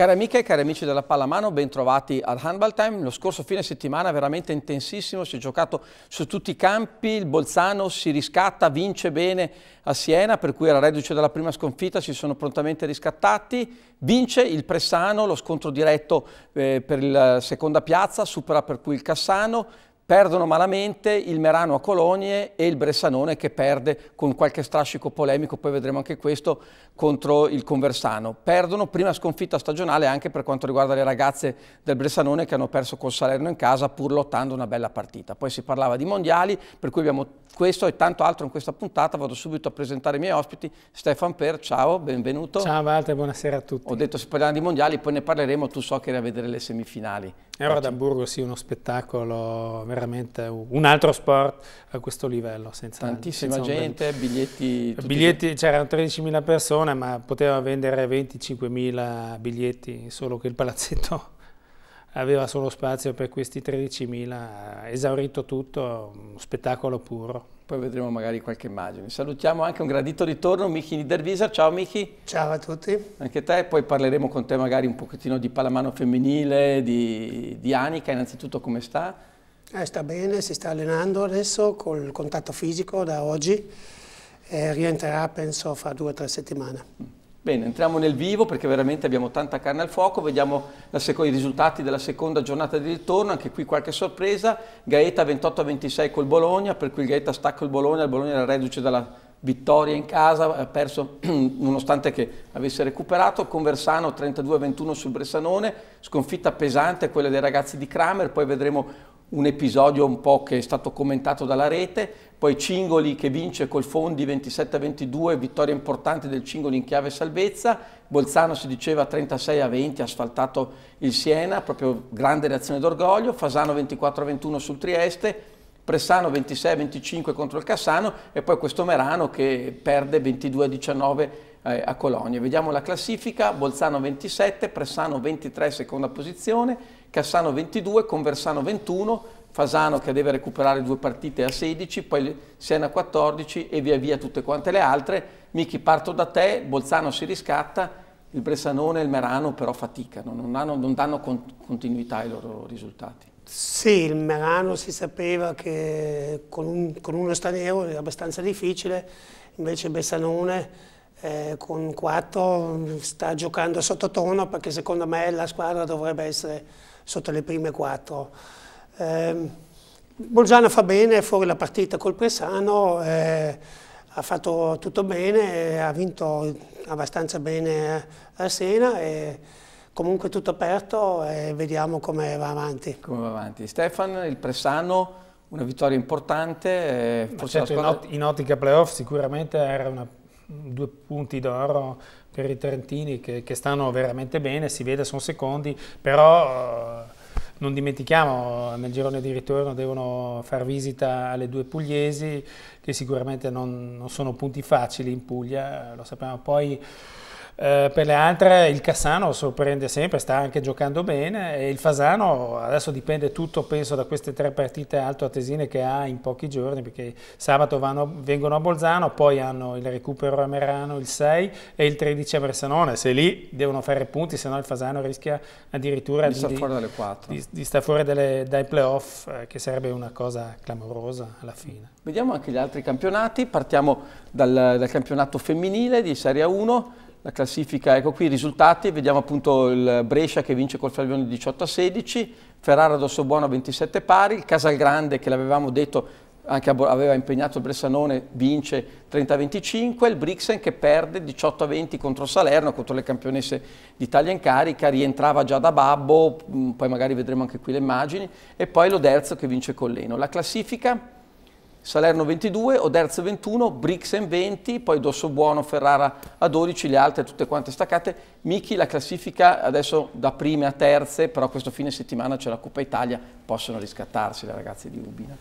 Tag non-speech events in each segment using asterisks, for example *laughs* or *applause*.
Cari amiche e cari amici della Pallamano, ben trovati al Handball Time. Lo scorso fine settimana veramente intensissimo, si è giocato su tutti i campi, il Bolzano si riscatta, vince bene a Siena, per cui era reduce dalla prima sconfitta, si sono prontamente riscattati. Vince il Pressano, lo scontro diretto eh, per la eh, seconda piazza, supera per cui il Cassano, perdono malamente il Merano a Colonie e il Bressanone che perde con qualche strascico polemico, poi vedremo anche questo, contro il Conversano. Perdono prima sconfitta stagionale anche per quanto riguarda le ragazze del Bressanone che hanno perso col Salerno in casa pur lottando una bella partita. Poi si parlava di mondiali, per cui abbiamo questo e tanto altro in questa puntata. Vado subito a presentare i miei ospiti. Stefan Per, ciao, benvenuto. Ciao Walter, buonasera a tutti. Ho detto si parlerà di mondiali, poi ne parleremo. Tu so che eri a vedere le semifinali. Era eh, ad Hamburgo, sì, uno spettacolo, veramente un altro sport a questo livello. Senza, Tantissima senza gente, biglietti... biglietti c'erano 13.000 persone, ma potevano vendere 25.000 biglietti, solo che il palazzetto aveva solo spazio per questi 13.000, eh, esaurito tutto, uno spettacolo puro. Poi vedremo magari qualche immagine. Salutiamo anche un gradito ritorno Michi Niederviser, ciao Michi. Ciao a tutti. Anche te, poi parleremo con te magari un pochettino di pallamano femminile, di, di Anica, innanzitutto come sta? Eh, sta bene, si sta allenando adesso col contatto fisico da oggi, eh, rientrerà penso fra due o tre settimane. Bene, entriamo nel vivo perché veramente abbiamo tanta carne al fuoco, vediamo i risultati della seconda giornata di ritorno, anche qui qualche sorpresa, Gaeta 28-26 col Bologna, per cui il Gaeta stacca il Bologna, il Bologna era reduce dalla vittoria in casa, ha perso *clears throat* nonostante che avesse recuperato, Conversano 32-21 sul Bressanone, sconfitta pesante quella dei ragazzi di Kramer, poi vedremo un episodio un po' che è stato commentato dalla rete, poi Cingoli che vince col Fondi 27-22, vittoria importante del Cingoli in chiave salvezza, Bolzano si diceva 36-20, ha asfaltato il Siena, proprio grande reazione d'orgoglio, Fasano 24-21 sul Trieste, Pressano 26-25 contro il Cassano e poi questo Merano che perde 22-19 eh, a Colonia. Vediamo la classifica, Bolzano 27, Pressano 23 seconda posizione, Cassano 22, Conversano 21, Fasano che deve recuperare due partite a 16, poi Siena a 14 e via via tutte quante le altre. Michi parto da te, Bolzano si riscatta, il Bressanone e il Merano però faticano, non, hanno, non danno continuità ai loro risultati. Sì, il Merano si sapeva che con, un, con uno straniero era abbastanza difficile, invece Bressanone eh, con 4 sta giocando sottotono perché secondo me la squadra dovrebbe essere sotto le prime 4. Eh, Bolzano fa bene fuori la partita col Pressano, eh, ha fatto tutto bene, ha vinto abbastanza bene eh, a Sena. E, comunque tutto aperto e vediamo come va avanti. Come va avanti. Stefan, il Pressano, una vittoria importante. Eh, forse certo, squadra... in, ottica playoff sicuramente erano due punti d'oro per i Trentini che, che, stanno veramente bene, si vede, sono secondi, però... Non dimentichiamo, nel girone di ritorno devono far visita alle due pugliesi, che sicuramente non, non sono punti facili in Puglia, lo sappiamo. Poi eh, per le altre il Cassano sorprende sempre, sta anche giocando bene e il Fasano adesso dipende tutto penso da queste tre partite altoatesine che ha in pochi giorni perché sabato vanno, vengono a Bolzano, poi hanno il recupero a Merano il 6 e il 13 a Versanone, se lì devono fare punti se no il Fasano rischia addirittura di, di, fuori di, di stare fuori dalle, dai playoff eh, che sarebbe una cosa clamorosa alla fine. Vediamo anche gli altri campionati, partiamo dal, dal campionato femminile di Serie 1 la classifica, ecco qui i risultati, vediamo appunto il Brescia che vince col Flavione 18 a 16, Ferrara Dossobuono 27 pari, il Casalgrande che l'avevamo detto anche aveva impegnato il Bressanone, vince 30-25, il Brixen che perde 18-20 contro Salerno, contro le campionesse d'Italia in carica, rientrava già da Babbo, mm, poi magari vedremo anche qui le immagini, e poi l'Oderzo che vince Colleno. La classifica Salerno 22, Oderzo 21, Brixen 20, poi Dossobuono, Ferrara a 12, le altre tutte quante staccate. Michi la classifica adesso da prime a terze, però questo fine settimana c'è la Coppa Italia, possono riscattarsi le ragazze di Rubina.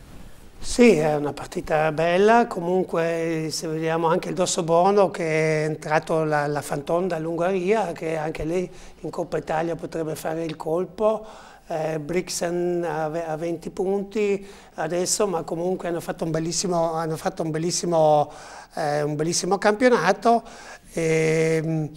Sì, è una partita bella, comunque se vediamo anche il Dossobuono che è entrato la, la Fanton dall'Ungheria, che anche lei in Coppa Italia potrebbe fare il colpo, eh, Brixen eh, a, 20 punti adesso, ma comunque hanno fatto un bellissimo, fatto un bellissimo, eh, un bellissimo campionato. E, ehm,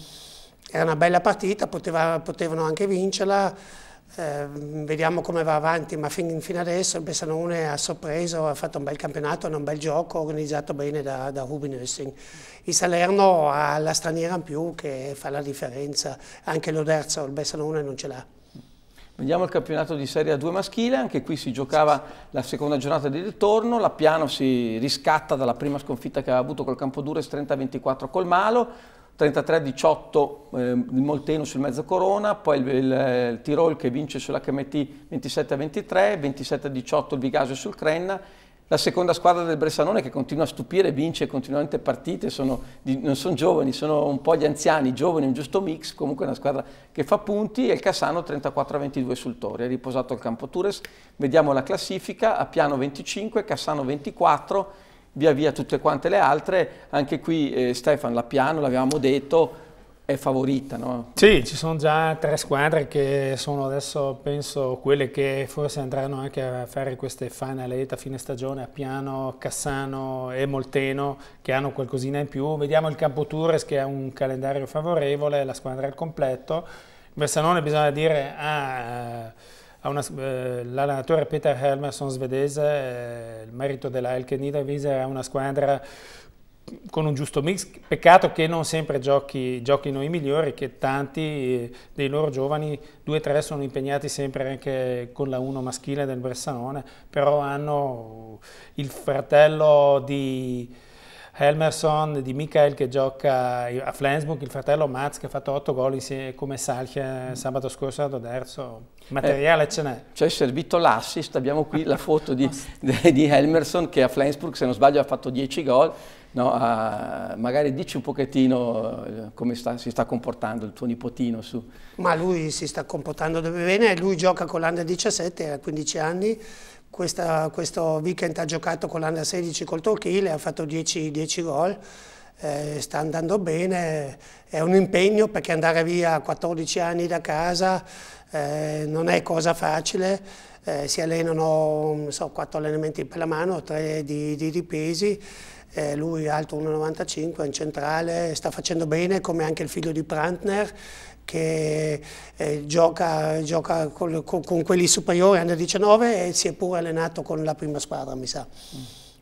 era una bella partita, poteva, potevano anche vincerla. Eh, vediamo come va avanti, ma fin, fino adesso il Bessanone ha sorpreso, ha fatto un bel campionato, un bel gioco organizzato bene da, da Rubin Oessing. Il Salerno ha la straniera in più che fa la differenza, anche l'Oderzo il Bessanone non ce l'ha. Vediamo il campionato di Serie A2 maschile, anche qui si giocava la seconda giornata di ritorno, la Piano si riscatta dalla prima sconfitta che aveva avuto col Campodures 30-24 col Malo, 33-18 eh, il Molteno sul mezzo Corona, poi il, il, il Tirol che vince sull'HMT 27-23, 27-18 il Vigasio sul Crenna la seconda squadra del Bressanone che continua a stupire, vince continuamente partite, sono, non sono giovani, sono un po' gli anziani, giovani, un giusto mix, comunque una squadra che fa punti e il Cassano 34-22 sul Tori, è riposato al campo Tures, vediamo la classifica, a piano 25, Cassano 24, via via tutte quante le altre, anche qui eh, Stefan la piano, l'avevamo detto, è favorita. No? Sì, ci sono già tre squadre che sono adesso, penso, quelle che forse andranno anche a fare queste final eight a fine stagione, a Piano, Cassano e Molteno, che hanno qualcosina in più. Vediamo il Campo Tours che ha un calendario favorevole, la squadra al completo. Bersanone bisogna dire ah, eh, ha... Ah, eh, l'allenatore Peter Helmerson svedese, eh, il merito della Elke Niederwieser, è una squadra con un giusto mix. Peccato che non sempre giochi, giochino i migliori, che tanti eh, dei loro giovani, due o tre, sono impegnati sempre anche con la 1 maschile del Bressanone, però hanno il fratello di Helmerson, di Michael che gioca a Flensburg, il fratello Mats che ha fatto 8 gol come Salchia eh, sabato scorso ad Oderzo. Materiale eh, ce n'è. Cioè, c'è servito l'assist, abbiamo qui la foto di, *laughs* di Helmerson che a Flensburg, se non sbaglio, ha fatto 10 gol no, a, ah, magari dici un pochettino eh, come sta, si sta comportando il tuo nipotino. Su. Ma lui si sta comportando bene, lui gioca con l'Under 17, ha 15 anni, questa, questo weekend ha giocato con l'Under 16 col Torchile, ha fatto 10, 10 gol. Eh, sta andando bene, è un impegno perché andare via a 14 anni da casa eh, non è cosa facile, eh, si allenano so, 4 allenamenti per la mano, 3 di, di, di pesi, eh, lui alto 1,95 in centrale, sta facendo bene come anche il figlio di Prantner che eh, gioca, gioca con, con, con, quelli superiori under 19 e si è pure allenato con la prima squadra mi sa.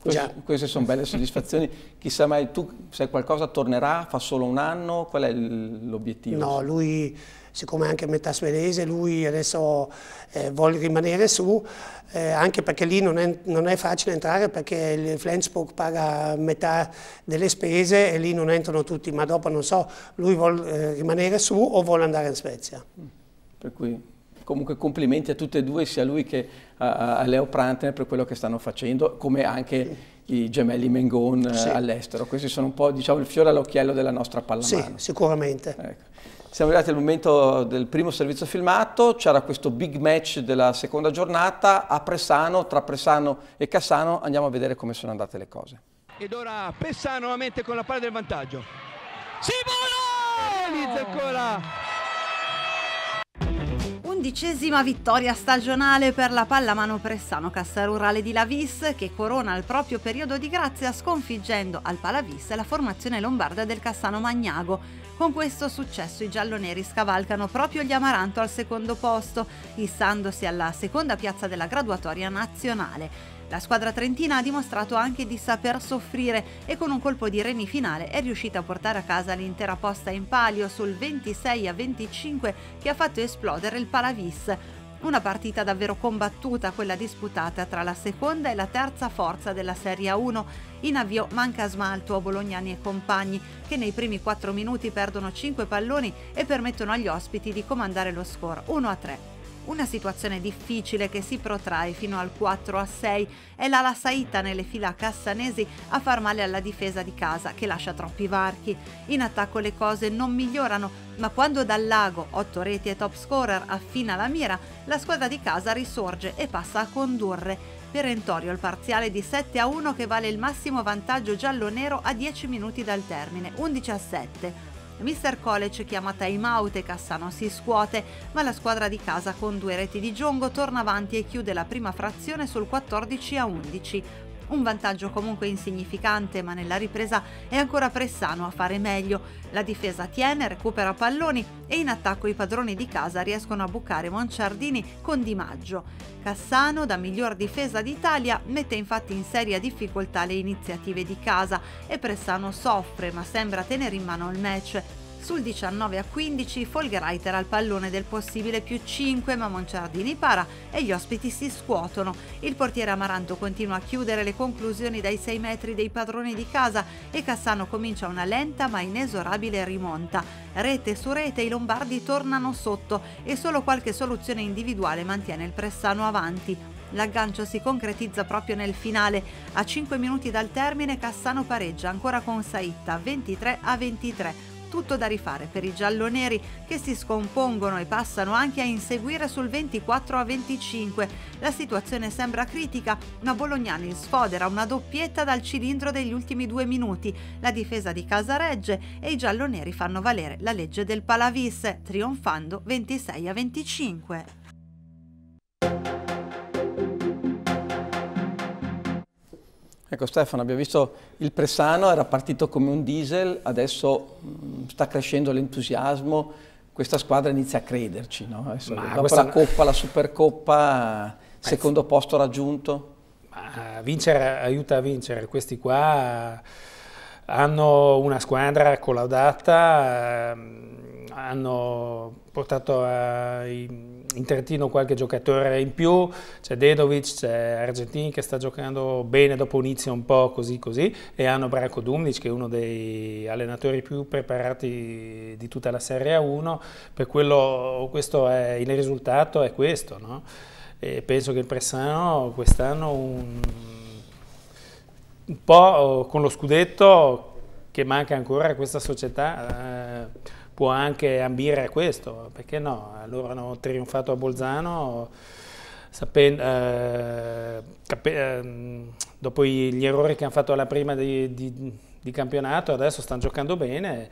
Queste, queste sono belle soddisfazioni, chissà mai tu se qualcosa tornerà, fa solo un anno, qual è l'obiettivo? No, lui siccome anche metà svedese, lui adesso eh, vuole rimanere su, eh, anche perché lì non è, non è, facile entrare perché il Flensburg paga metà delle spese e lì non entrano tutti, ma dopo non so, lui vuole eh, rimanere su o vuole andare in Svezia. Per cui comunque complimenti a tutti e due, sia lui che a, a Leo Prantner per quello che stanno facendo, come anche... Sì i gemelli Mengon eh, sì. all'estero. Questi sono un po' diciamo, il fiore all'occhiello della nostra pallamano. Sì, sicuramente. Ecco. Siamo arrivati al momento del primo servizio filmato, c'era questo big match della seconda giornata a Pressano, tra Pressano e Cassano, andiamo a vedere come sono andate le cose. Ed ora Pressano nuovamente con la palla del vantaggio. Simolo! Realizza ancora Undicesima vittoria stagionale per la pallamano Pressano Castarurale di Lavis che corona il proprio periodo di grazia sconfiggendo al Palavis la formazione lombarda del Cassano Magnago. Con questo successo i gialloneri scavalcano proprio gli Amaranto al secondo posto, issandosi alla seconda piazza della graduatoria nazionale. La squadra trentina ha dimostrato anche di saper soffrire e con un colpo di reni finale è riuscita a portare a casa l'intera posta in palio sul 26 a 25 che ha fatto esplodere il Palavis. Una partita davvero combattuta, quella disputata tra la seconda e la terza forza della Serie 1. In avvio manca smalto a Bolognani e compagni, che nei primi 4 minuti perdono 5 palloni e permettono agli ospiti di comandare lo score 1-3. Una situazione difficile che si protrae fino al 4 a 6 è l'ala lassaita nelle fila cassanesi a far male alla difesa di casa che lascia troppi varchi. In attacco le cose non migliorano, ma quando dal lago 8 reti e top scorer affina la mira, la squadra di casa risorge e passa a condurre. Perentorio il parziale di 7 a 1 che vale il massimo vantaggio giallo-nero a 10 minuti dal termine, 11 a 7. Mr. College chiama time out e Cassano si scuote, ma la squadra di casa con due reti di giongo torna avanti e chiude la prima frazione sul 14 a 11, un vantaggio comunque insignificante, ma nella ripresa è ancora Pressano a fare meglio. La difesa tiene, recupera palloni e in attacco i padroni di casa riescono a bucare Monciardini con Di Maggio. Cassano, da miglior difesa d'Italia, mette infatti in seria difficoltà le iniziative di casa e Pressano soffre, ma sembra tenere in mano il match. Sul 19 a 15 Folgreiter al pallone del possibile più 5 ma Monciardini para e gli ospiti si scuotono. Il portiere Amaranto continua a chiudere le conclusioni dai 6 metri dei padroni di casa e Cassano comincia una lenta ma inesorabile rimonta. Rete su rete i lombardi tornano sotto e solo qualche soluzione individuale mantiene il Pressano avanti. L'aggancio si concretizza proprio nel finale. A 5 minuti dal termine Cassano pareggia ancora con Saitta 23 a 23 tutto da rifare per i gialloneri che si scompongono e passano anche a inseguire sul 24 a 25. La situazione sembra critica, ma Bolognani sfodera una doppietta dal cilindro degli ultimi due minuti. La difesa di casa regge e i gialloneri fanno valere la legge del Palavis, trionfando 26 a 25. Ecco Stefano, abbiamo visto il Pressano era partito come un diesel, adesso mh, mm, sta crescendo l'entusiasmo, questa squadra inizia a crederci, no? Adesso, dopo questa... la Coppa, la Supercoppa, eh, secondo posto raggiunto. Ma vincere aiuta a vincere, questi qua eh, hanno una squadra collaudata, ehm, hanno portato ai eh, in Trentino qualche giocatore in più, c'è Dedovic, c'è Argentini che sta giocando bene dopo inizio un po' così così e hanno Branko Dumnic che è uno dei allenatori più preparati di tutta la Serie A1, per quello questo è, il risultato è questo. No? e penso che il Pressano quest'anno un, un, po' con lo scudetto che manca ancora a questa società... Eh, può anche ambire a questo, perché no? Loro hanno trionfato a Bolzano sapendo, eh, ehm, dopo gli errori che hanno fatto alla prima di, di, di campionato, adesso stanno giocando bene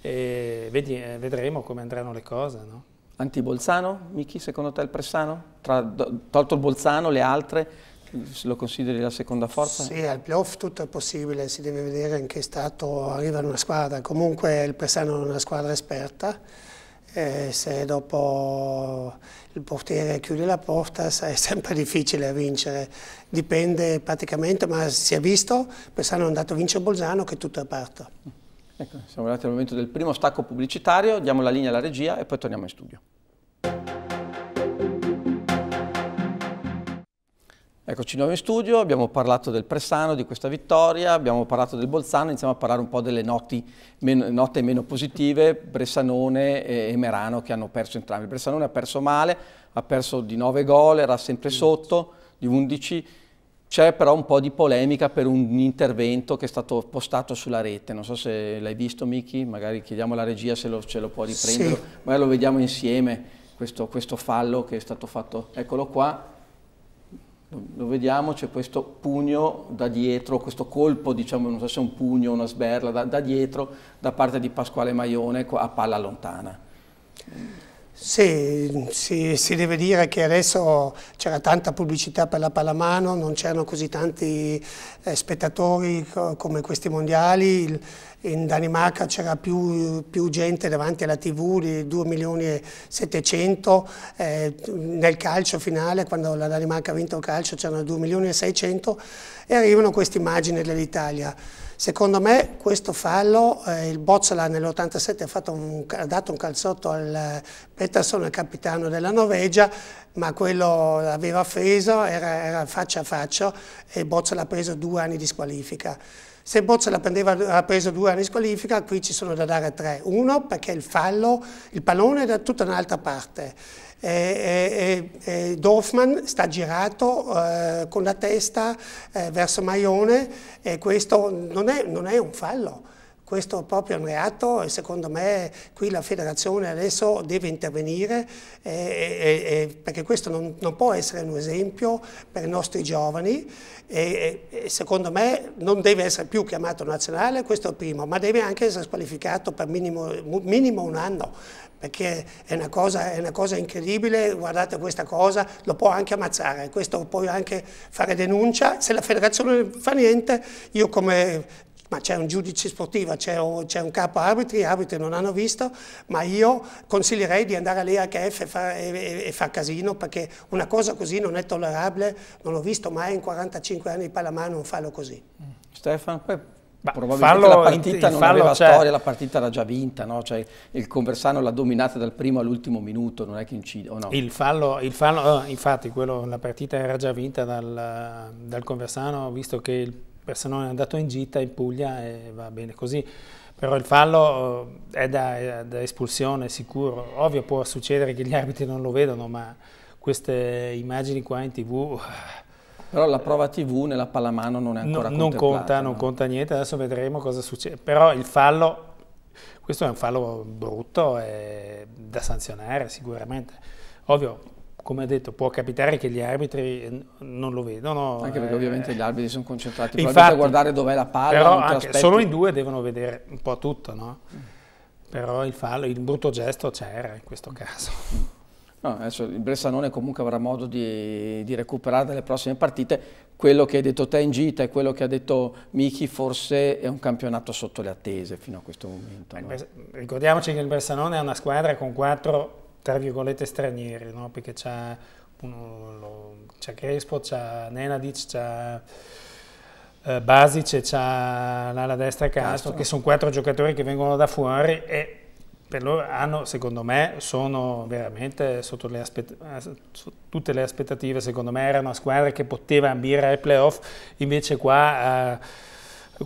e vedi, eh, vedremo come andranno le cose. No? Anti-Bolzano, Michi, secondo te il Pressano? Tra, tolto il Bolzano, le altre, lo consideri la seconda forza? Sì, al playoff tutto è possibile, si deve vedere in che stato arriva una squadra. Comunque il Persano è una squadra esperta, e se dopo il portiere chiude la porta è sempre difficile vincere. Dipende praticamente, ma si è visto, Persano è andato a vincere Bolzano che tutto è aperto. Ecco, siamo arrivati al momento del primo stacco pubblicitario, diamo la linea alla regia e poi torniamo in studio. Eccoci noi in studio, abbiamo parlato del Pressano, di questa vittoria, abbiamo parlato del Bolzano, iniziamo a parlare un po' delle noti, meno, note meno positive, Bressanone e Merano che hanno perso entrambi. Bressanone ha perso male, ha perso di 9 gol, era sempre sotto di 11, c'è però un po' di polemica per un intervento che è stato postato sulla rete, non so se l'hai visto Miki, magari chiediamo alla regia se lo, ce lo può riprendere, sì. magari lo vediamo insieme questo, questo fallo che è stato fatto, eccolo qua lo vediamo, c'è questo pugno da dietro, questo colpo, diciamo, non so se è un pugno o una sberla, da, da, dietro da parte di Pasquale Maione ecco, a palla lontana. Sì, si, si, deve dire che adesso c'era tanta pubblicità per la pallamano, non c'erano così tanti eh, spettatori co come questi mondiali, Il, in Danimarca c'era più, più, gente davanti alla tv di 2 milioni e 700, eh, nel calcio finale quando la Danimarca ha vinto il calcio c'erano 2 milioni e 600 e arrivano queste immagini dell'Italia. Secondo me questo fallo, eh, il Bozzola nell'87 ha, ha, dato un calzotto al eh, Peterson, il capitano della Norvegia, ma quello l'aveva offeso, era, era, faccia a faccia e Bozzola ha preso due anni di squalifica. Se Bozzola ha preso due anni di squalifica, qui ci sono da dare tre. Uno perché il fallo, il pallone è da tutta un'altra parte e, e, e Dorfman sta girato eh, con la testa eh, verso Maione e questo non è, non è un fallo questo è proprio un reato e secondo me qui la federazione adesso deve intervenire eh, eh, eh, eh perché questo non, non, può essere un esempio per i nostri giovani e, eh, secondo me non deve essere più chiamato nazionale, questo è il primo, ma deve anche essere squalificato per minimo, minimo un anno perché è una, cosa, è una, cosa, incredibile, guardate questa cosa, lo può anche ammazzare, questo può anche fare denuncia, se la federazione non fa niente, io come ma c'è un giudice sportivo, c'è un, capo arbitri, gli arbitri non hanno visto, ma io consiglierei di andare all'IHF e fare far casino perché una cosa così non è tollerabile, non l'ho visto mai in 45 anni di pallamano un fallo così. Mm. Stefano, poi ma Probabilmente la partita non aveva cioè... storia, la partita era già vinta, no? cioè, il Conversano l'ha dominata dal primo all'ultimo minuto, non è che incide no? Il fallo, il fallo oh, infatti quello, la partita era già vinta dal, dal Conversano, visto che il Persanone è andato in gita in Puglia e va bene così però il fallo oh, è da, è da, espulsione sicuro, ovvio può succedere che gli arbitri non lo vedano, ma queste immagini qua in tv però la prova TV nella pallamano non è ancora no, non conta, no? non conta niente, adesso vedremo cosa succede. Però il fallo, questo è un fallo brutto e da sanzionare sicuramente. Ovvio, come ha detto, può capitare che gli arbitri non lo vedano. Anche perché eh, ovviamente gli arbitri sono concentrati infatti, a guardare dov'è la palla. Però anche, solo in due devono vedere un po' tutto, no? Mm. Però il fallo, il brutto gesto c'era in questo mm. caso. Mm. No, adesso il Bressanone comunque avrà modo di, di, recuperare dalle prossime partite. Quello che hai detto te in gita e quello che ha detto Michi forse è un campionato sotto le attese fino a questo momento. Eh, no? Ricordiamoci che il Bressanone è una squadra con quattro, tra virgolette, stranieri, no? perché c'ha, Crespo, c'è Nenadic, c'è... Eh, Basic e c'ha l'ala destra Castro, che sono quattro giocatori che vengono da fuori e per loro hanno, secondo me, sono veramente sotto le tutte le aspettative, secondo me era una squadra che poteva ambire ai playoff, invece qua... Eh,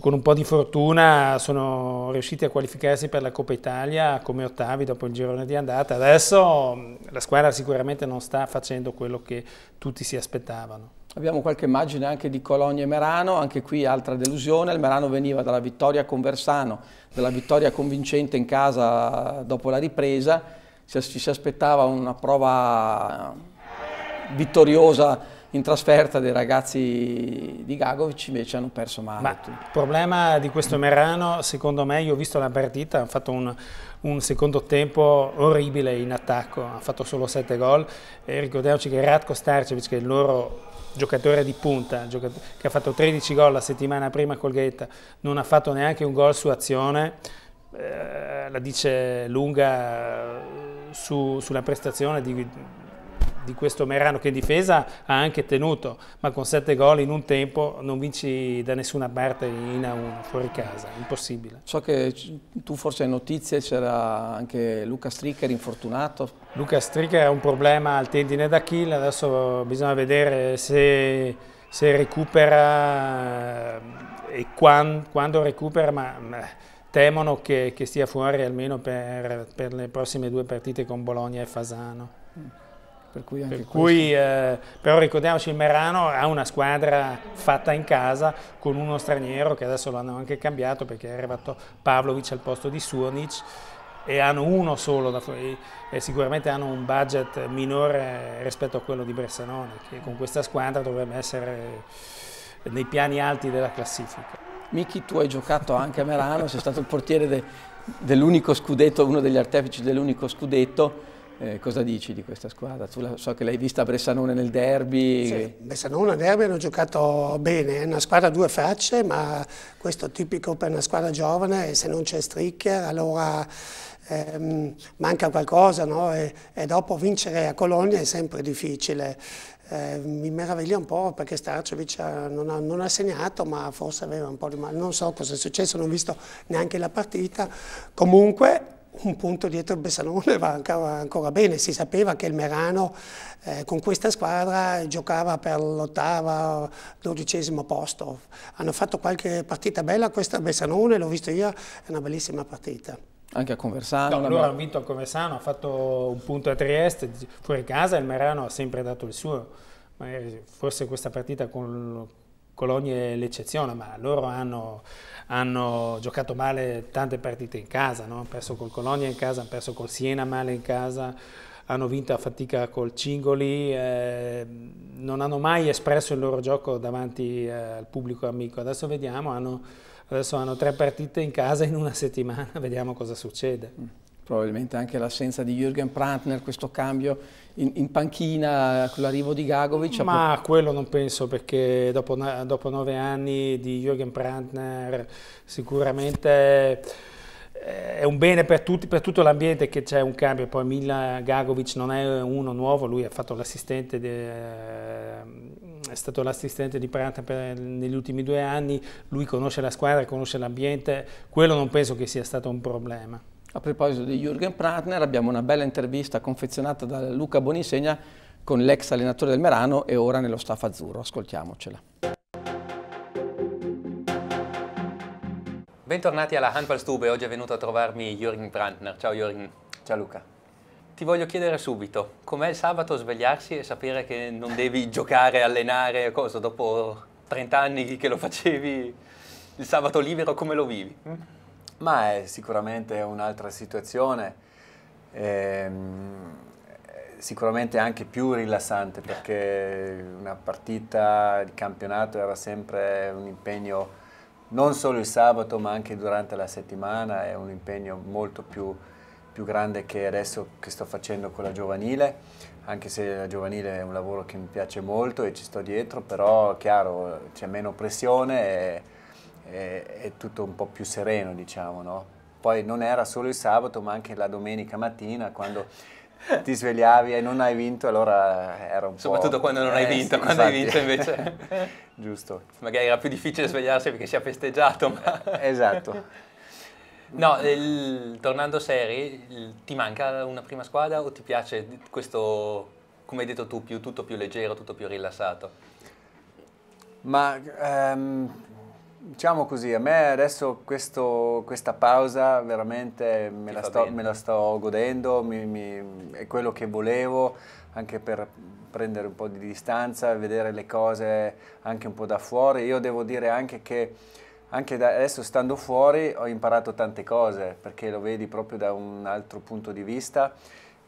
con un po' di fortuna sono riusciti a qualificarsi per la Coppa Italia come ottavi dopo il girone di andata. Adesso mm, la squadra sicuramente non sta facendo quello che tutti si aspettavano. Abbiamo qualche immagine anche di Colonia e Merano, anche qui altra delusione, il Merano veniva dalla vittoria con Versano, dalla vittoria convincente in casa dopo la ripresa, ci si aspettava una prova vittoriosa in trasferta dei ragazzi di Gagovic invece hanno perso male. Ma il problema di questo Merano, secondo me, io ho visto la partita, hanno fatto un, un, secondo tempo orribile in attacco, hanno fatto solo 7 gol. E ricordiamoci che Ratko Starcevic, che è il loro giocatore di punta, giocatore, che ha fatto 13 gol la settimana prima col Ghetta, non ha fatto neanche un gol su azione, eh, la dice lunga eh, su, sulla prestazione di, di questo Merano che in difesa ha anche tenuto, ma con sette gol in un tempo non vinci da nessuna parte in a 1 fuori casa, impossibile. So che tu forse hai notizie, c'era anche Luca Stricker infortunato. Luca Stricker ha un problema al tendine d'Achille, adesso bisogna vedere se, se recupera eh, e quando, quando recupera, ma, ma mm, temono che, che, stia fuori almeno per, per le prossime due partite con Bologna e Fasano. Mm. Per cui, per cui eh, però ricordiamoci il Merano ha una squadra fatta in casa con uno straniero che adesso l'hanno anche cambiato perché è arrivato Pavlovic al posto di Suonic e hanno uno solo da fuori e sicuramente hanno un budget minore rispetto a quello di Bressanone che con questa squadra dovrebbe essere nei piani alti della classifica. Michi tu hai giocato anche a Merano, sei stato il portiere de, dell'unico scudetto, uno degli artefici dell'unico scudetto eh, cosa dici di questa squadra? La, so che l'hai vista a Bressanone nel derby. Sì, Bressanone e derby hanno giocato bene, è una squadra a due facce, ma questo è tipico per una squadra giovane, se non c'è Stricker allora ehm, manca qualcosa no? e, e, dopo vincere a Colonia è sempre difficile. Eh, mi meraviglia un po' perché Starcevic non ha, non ha, segnato ma forse aveva un po' di male, non so cosa è successo, non ho visto neanche la partita. Comunque un punto dietro il Bessanone va ancora, ancora bene, si sapeva che il Merano eh, con questa squadra giocava per l'ottava, dodicesimo posto. Hanno fatto qualche partita bella, questa Bessanone, l'ho visto io, è una bellissima partita. Anche a Conversano? No, loro hanno vinto a Conversano, ha fatto un punto a Trieste, fuori casa, il Merano ha sempre dato il suo. forse questa partita con Colonia è l'eccezione, ma loro hanno, hanno, giocato male tante partite in casa, no? hanno perso col Colonia in casa, hanno perso col Siena male in casa, hanno vinto a fatica col Cingoli, eh, non hanno mai espresso il loro gioco davanti eh, al pubblico amico. Adesso vediamo, hanno, adesso hanno tre partite in casa in una *laughs* settimana, vediamo cosa succede. Mm probabilmente anche l'assenza di Jürgen Prantner, questo cambio in, in panchina con l'arrivo di Gagovic. Ma quello non penso perché dopo, dopo nove anni di Jürgen Prantner sicuramente eh, è un bene per, tutti, per tutto l'ambiente che c'è un cambio, poi Mila Gagovic non è uno nuovo, lui è, eh, è stato l'assistente di Prantner negli ultimi due anni, lui conosce la squadra, conosce l'ambiente, quello non penso che sia stato un problema. A proposito di Jürgen Pratner, abbiamo una bella intervista confezionata da Luca Bonisegna con l'ex allenatore del Merano e ora nello staff azzurro. Ascoltiamocela. Bentornati alla Handball Stube, oggi è venuto a trovarmi Jürgen Brandner. Ciao Jürgen. Ciao Luca. Ti voglio chiedere subito, com'è il sabato svegliarsi e sapere che non devi giocare, allenare, cosa, dopo 30 anni che lo facevi il sabato libero, come lo vivi? Mm? Ma è sicuramente un'altra situazione, ehm, sicuramente anche più rilassante perché una partita di campionato era sempre un impegno non solo il sabato ma anche durante la settimana, è un impegno molto più, più grande che adesso che sto facendo con la giovanile, anche se la giovanile è un lavoro che mi piace molto e ci sto dietro, però chiaro c'è meno pressione. E, eh, è tutto un po' più sereno, diciamo, no? Poi non era solo il sabato, ma anche la domenica mattina, quando *laughs* ti svegliavi e non hai vinto, allora era un Soprattutto po'... Soprattutto quando non hai eh, vinto, sì, quando infatti. hai vinto invece... *laughs* Giusto. Magari era più difficile svegliarsi perché si è festeggiato, ma... *laughs* esatto. No, il, tornando seri, il, ti manca una prima squadra o ti piace questo, come hai detto tu, più, tutto più leggero, tutto più rilassato? Ma um, diciamo così, a me adesso questo, questa pausa veramente me la, sto, me la, sto, godendo, mi, mi, è quello che volevo, anche per prendere un po' di distanza, vedere le cose anche un po' da fuori. Io devo dire anche che anche adesso stando fuori ho imparato tante cose, perché lo vedi proprio da un altro punto di vista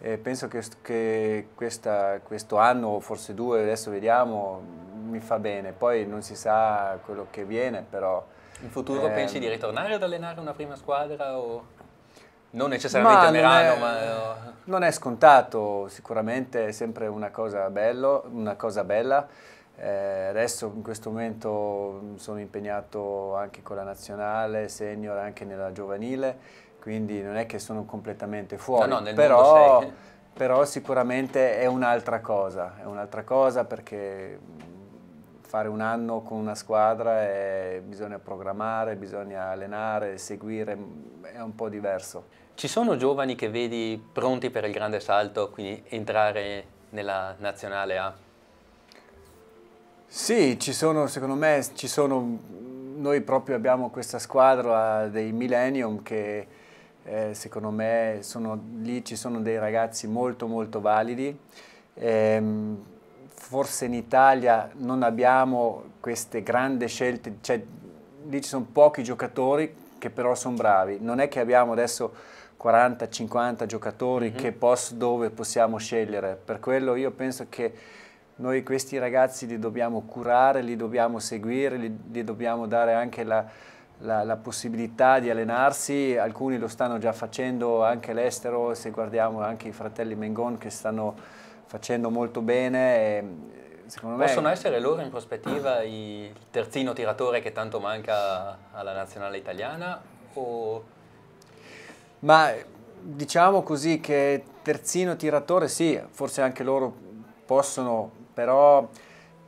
e penso che, che questa, questo anno, forse due, adesso vediamo, mi fa bene. Poi non si sa quello che viene, però... In futuro ehm, pensi di ehm, ritornare ad allenare una prima squadra o... Non necessariamente ma Merano, non è, ma... Non è scontato, sicuramente è sempre una cosa, bello, una cosa bella. Eh, adesso in questo momento mm, sono impegnato anche con la nazionale, senior, anche nella giovanile, quindi non è che sono completamente fuori, no, no, però, però, sicuramente è un'altra cosa, è un'altra cosa perché mm, fare un anno con una squadra è, bisogna programmare, bisogna allenare, seguire, mm, è un po' diverso. Ci sono giovani che vedi pronti per il grande salto, quindi entrare nella nazionale A? Sì, ci sono, secondo me, ci sono, noi proprio abbiamo questa squadra dei Millennium che eh, secondo me sono, lì ci sono dei ragazzi molto molto validi. Eh, forse in Italia non abbiamo queste grandi scelte, cioè, lì ci sono pochi giocatori che però sono bravi. Non è che abbiamo adesso 40-50 giocatori mm -hmm. posso, dove possiamo scegliere, per quello io penso che noi questi ragazzi li dobbiamo curare, li dobbiamo seguire, li, li dobbiamo dare anche la, la, la, possibilità di allenarsi, alcuni lo stanno già facendo anche all'estero, se guardiamo anche i fratelli Mengon che stanno facendo molto bene. E, Possono me... essere loro in prospettiva il terzino tiratore che tanto manca alla nazionale italiana? O... Ma diciamo così che terzino tiratore sì, forse anche loro possono però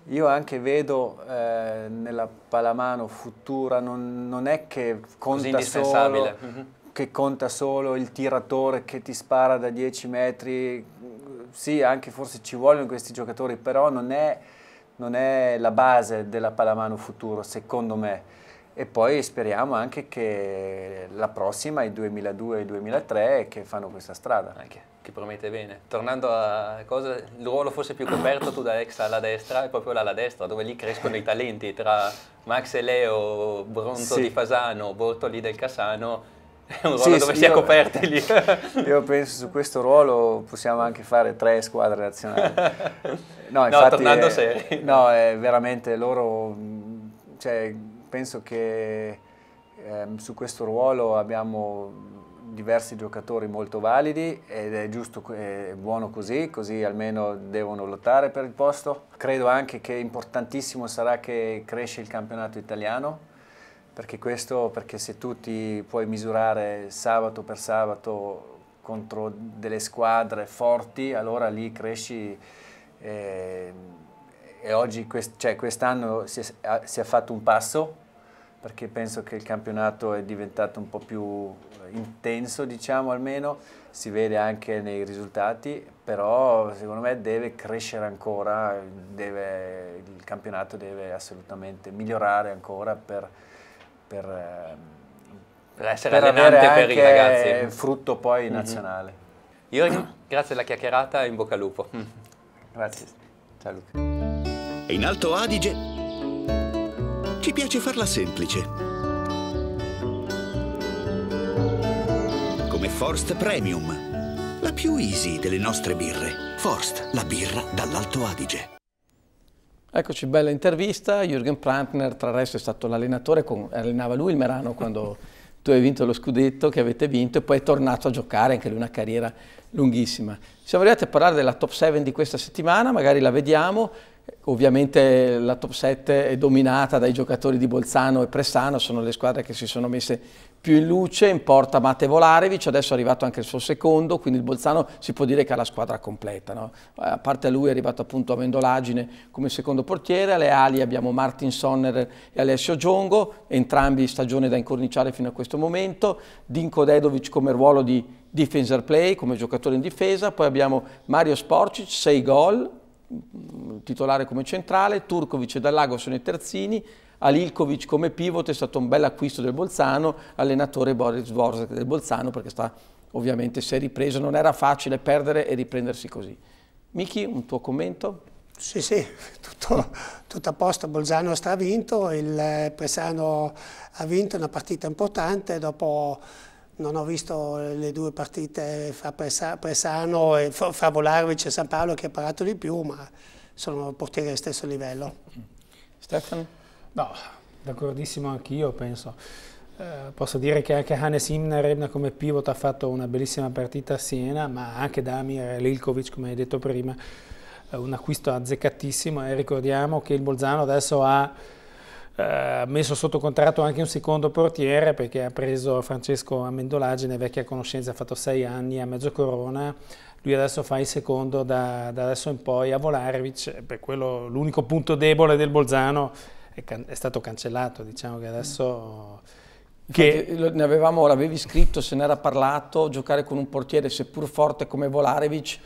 io anche vedo eh, nella Palamano futura, non, non è che conta solo, mhm. che conta solo il tiratore che ti spara da 10 metri, sì anche forse ci vogliono questi giocatori, però non è, non è la base della Palamano futuro secondo me e poi speriamo anche che la prossima, i 2002 e i 2003, che fanno questa strada. Okay che promette bene. Tornando a cosa, il ruolo forse più coperto tu da ex alla destra è proprio l'ala destra, dove lì crescono i talenti tra Max e Leo, Bronzo sì. di Fasano, Bortoli del Cassano. È un ruolo sì, dove sì, si è coperti lì. *laughs* io penso su questo ruolo possiamo anche fare tre squadre nazionali. *laughs* No, no tornando è, seri. No, è veramente loro, cioè, penso che eh, su questo ruolo abbiamo diversi giocatori molto validi ed è giusto è buono così, così almeno devono lottare per il posto. Credo anche che importantissimo sarà che cresce il campionato italiano, perché, questo, perché se tu ti puoi misurare sabato per sabato contro delle squadre forti, allora lì cresci e, eh, e oggi, quest, cioè quest'anno si, si è fatto un passo perché penso che il campionato è diventato un po' più intenso, diciamo almeno, si vede anche nei risultati, però secondo me deve crescere ancora, deve, il campionato deve assolutamente migliorare ancora per, per, ehm, per essere per allenante per i ragazzi. frutto poi mhm. nazionale. Mm -hmm. Io grazie della chiacchierata in bocca al lupo. *laughs* Grazie. Ciao Luca. In Alto Adige ci piace farla semplice. Forst Premium, la più easy delle nostre birre. Forst, la birra dall'Alto Adige. Eccoci, bella intervista. Jürgen Prantner, tra l'altro, è stato l'allenatore, allenava lui il Merano quando *laughs* tu hai vinto lo scudetto che avete vinto e poi è tornato a giocare, anche lui una carriera lunghissima. Siamo arrivati a parlare della top 7 di questa settimana, magari la vediamo. Ovviamente la top 7 è dominata dai giocatori di Bolzano e Pressano, sono le squadre che si sono messe più in luce, importa porta Mate Volarevic, adesso è arrivato anche il suo secondo, quindi il Bolzano si può dire che ha la squadra completa. No? Eh, a parte lui è arrivato appunto a Mendolagine come secondo portiere, alle ali abbiamo Martin Sonner e Alessio Giongo, entrambi stagione da incorniciare fino a questo momento, Dinko Dedovic come ruolo di defenser play, come giocatore in difesa, poi abbiamo Mario Sporcic, 6 gol, mm, titolare come centrale, Turkovic e Dallago sono i terzini, Alilkovic come pivot è stato un bel acquisto del Bolzano, allenatore Boris Dvorak del Bolzano perché sta ovviamente si è ripreso, non era facile perdere e riprendersi così. Miki, un tuo commento? Sì, sì, tutto, tutto, a posto, Bolzano sta vinto, il eh, Pressano ha vinto una partita importante, dopo non ho visto le due partite fra Pressano e fra Volarovic e San Paolo che ha parato di più, ma sono portieri allo stesso livello. Stefano? No, d'accordissimo anch'io, penso. Eh, posso dire che anche Hannes Imner eh, come pivot ha fatto una bellissima partita a Siena, ma anche Damir Lilkovic, come hai detto prima, eh, un acquisto azzeccatissimo e ricordiamo che il Bolzano adesso ha eh, messo sotto contratto anche un secondo portiere perché ha preso Francesco Amendolagine, vecchia conoscenza, ha fatto sei anni a mezzo corona, lui adesso fa il secondo da, da adesso in poi a Volarevic, per quello l'unico punto debole del Bolzano è, can- è stato cancellato, diciamo che adesso... Che Infatti, ne avevamo, l'avevi scritto, se n'era parlato, giocare con un portiere seppur forte come Volarevic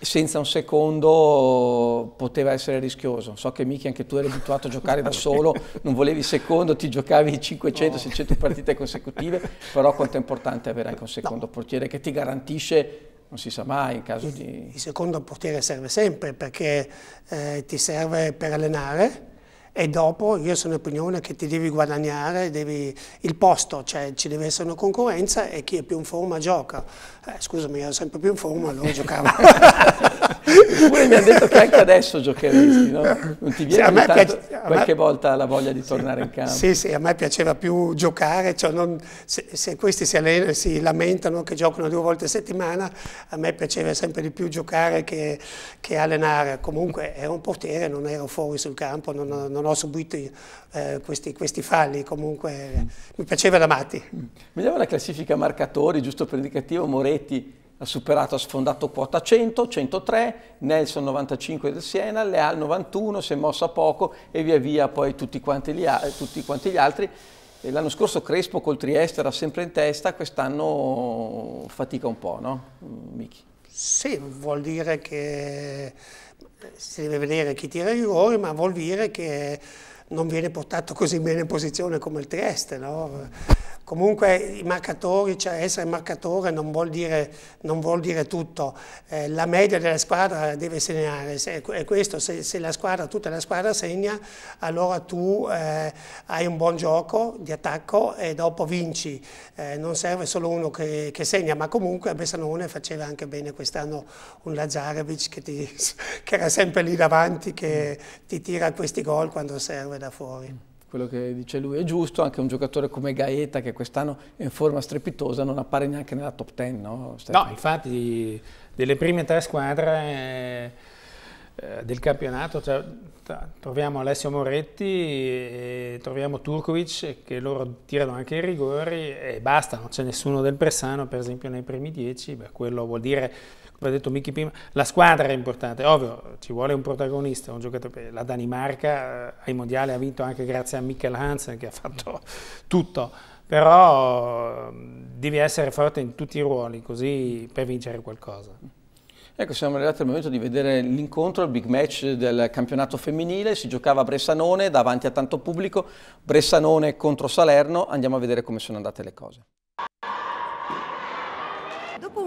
senza un secondo poteva essere rischioso. So che Miki anche tu eri abituato a giocare da *laughs* solo, non volevi secondo, ti giocavi 500-600 no. partite consecutive, però quanto è importante avere anche un secondo no. portiere che ti garantisce non si sa mai in caso il, di... Il secondo portiere serve sempre perché eh, ti serve per allenare, e dopo io sono opinione che ti devi guadagnare devi, il posto, cioè ci deve essere una concorrenza e chi è più in forma gioca. Eh, scusami, ero sempre più in forma, allora giocavo. *laughs* Pure mi ha detto che anche adesso giocheresti, no? Non ti viene sì, piace, qualche me... volta la voglia di sì, tornare in campo? Sì, sì, a me piaceva più giocare, cioè non, se, se, questi si, allenano, si, lamentano che giocano due volte a settimana, a me piaceva sempre di più giocare che, che allenare. Comunque ero un portiere, non ero fuori sul campo, non, non non ho subito eh, questi, questi, falli, comunque mm. mi piaceva da matti. Mm. Vediamo la classifica marcatori, giusto per indicativo, Moretti ha superato, ha sfondato quota 100, 103, Nelson 95 del Siena, Leal 91, si è mossa poco e via via poi tutti quanti gli, tutti quanti gli altri. L'anno scorso Crespo col Trieste era sempre in testa, quest'anno fatica un po', no? Michi. Sì, vuol dire che si deve vedere chi tira i rigori, ma vuol dire che non viene portato così bene in posizione come il Trieste. No? Comunque i marcatori, cioè essere marcatore non vuol dire, non vuol dire tutto, eh, la media della squadra deve segnare, se, è questo, se, se, la squadra, tutta la squadra segna, allora tu eh, hai un buon gioco di attacco e dopo vinci, eh, non serve solo uno che, che segna, ma comunque a Bessanone faceva anche bene quest'anno un Lazarevic che, ti, *laughs* che, era sempre lì davanti, che ti tira questi gol quando serve da fuori quello che dice lui è giusto, anche un giocatore come Gaeta che quest'anno è in forma strepitosa non appare neanche nella top 10, no? Stefano? No, infatti delle prime tre squadre eh, del campionato cioè, troviamo Alessio Moretti troviamo Turkovic che loro tirano anche i rigori e basta, non c'è nessuno del Bressano per esempio nei primi dieci, beh, quello vuol dire come ha detto Miki prima, la squadra è importante, ovvio ci vuole un protagonista, un giocatore, la Danimarca eh, ai mondiali ha vinto anche grazie a Mikkel Hansen che ha fatto *laughs* tutto, però mm, devi essere forte in tutti i ruoli così per vincere qualcosa. Ecco, siamo arrivati al momento di vedere l'incontro, il big match del campionato femminile, si giocava a Bressanone davanti a tanto pubblico, Bressanone contro Salerno, andiamo a vedere come sono andate le cose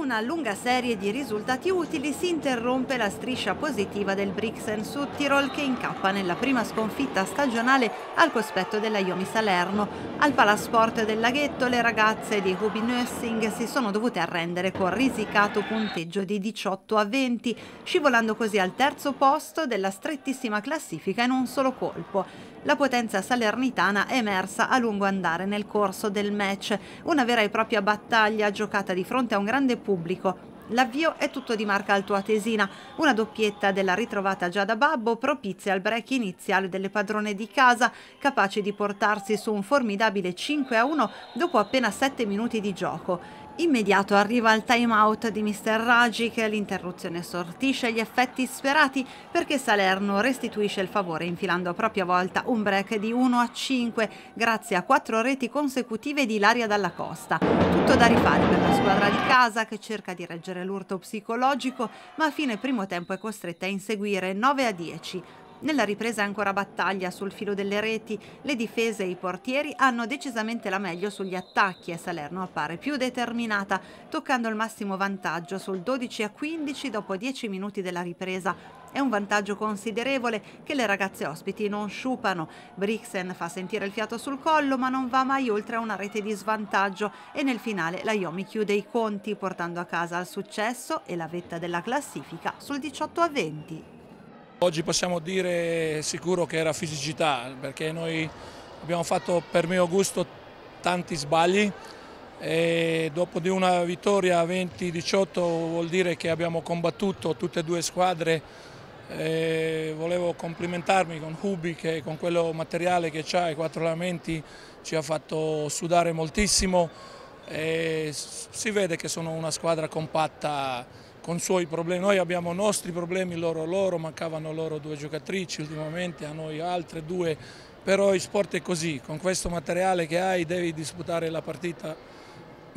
una lunga serie di risultati utili si interrompe la striscia positiva del Brixen su Tirol che incappa nella prima sconfitta stagionale al cospetto della Iomi Salerno. Al palasport del laghetto le ragazze di Ruby Nursing si sono dovute arrendere con risicato punteggio di 18 a 20, scivolando così al terzo posto della strettissima classifica in un solo colpo la potenza salernitana è emersa a lungo andare nel corso del match, una vera e propria battaglia giocata di fronte a un grande pubblico. L'avvio è tutto di marca altoatesina, una doppietta della ritrovata Giada Babbo propizia al break iniziale delle padrone di casa, capaci di portarsi su un formidabile 5 a 1 dopo appena 7 minuti di gioco. Immediato arriva il time out di Mr. Raggi Ragic, l'interruzione sortisce gli effetti sperati perché Salerno restituisce il favore infilando a propria volta un break di 1 a 5 grazie a quattro reti consecutive di Laria Dalla Costa. Tutto da rifare per la squadra di casa che cerca di reggere l'urto psicologico ma a fine primo tempo è costretta a inseguire 9 a 10. Nella ripresa ancora battaglia sul filo delle reti, le difese e i portieri hanno decisamente la meglio sugli attacchi e Salerno appare più determinata, toccando il massimo vantaggio sul 12 a 15 dopo 10 minuti della ripresa. È un vantaggio considerevole che le ragazze ospiti non sciupano. Brixen fa sentire il fiato sul collo ma non va mai oltre a una rete di svantaggio e nel finale la Yomi chiude i conti portando a casa il successo e la vetta della classifica sul 18 a 20. Oggi possiamo dire sicuro che era fisicità perché noi abbiamo fatto per mio gusto tanti sbagli e dopo di una vittoria 20-18 vuol dire che abbiamo combattuto tutte e due squadre e volevo complimentarmi con Hubi che con quello materiale che ha i quattro lamenti ci ha fatto sudare moltissimo e si vede che sono una squadra compatta con suoi problemi. Noi abbiamo nostri problemi, loro loro, mancavano loro due giocatrici ultimamente, a noi altre due, però il sport è così, con questo materiale che hai devi disputare la partita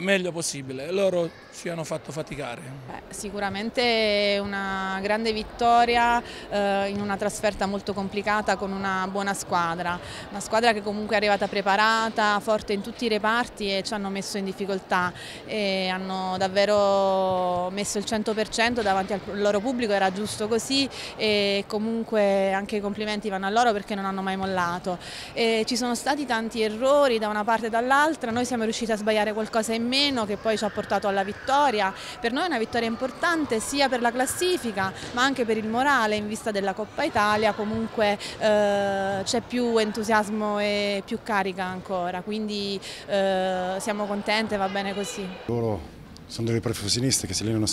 meglio possibile. Loro ci hanno fatto faticare. Beh, sicuramente una grande vittoria eh, in una trasferta molto complicata con una buona squadra, una squadra che comunque è arrivata preparata, forte in tutti i reparti e ci hanno messo in difficoltà e hanno davvero messo il 100% davanti al loro pubblico, era giusto così e comunque anche i complimenti vanno a loro perché non hanno mai mollato. E ci sono stati tanti errori da una parte e dall'altra, noi siamo riusciti a sbagliare qualcosa in meno che poi ci ha portato alla vittoria. Per noi è una vittoria importante sia per la classifica ma anche per il morale in vista della Coppa Italia, comunque eh, c'è più entusiasmo e più carica ancora, quindi eh, siamo contente, va bene così. Loro sono delle professioniste che si allenano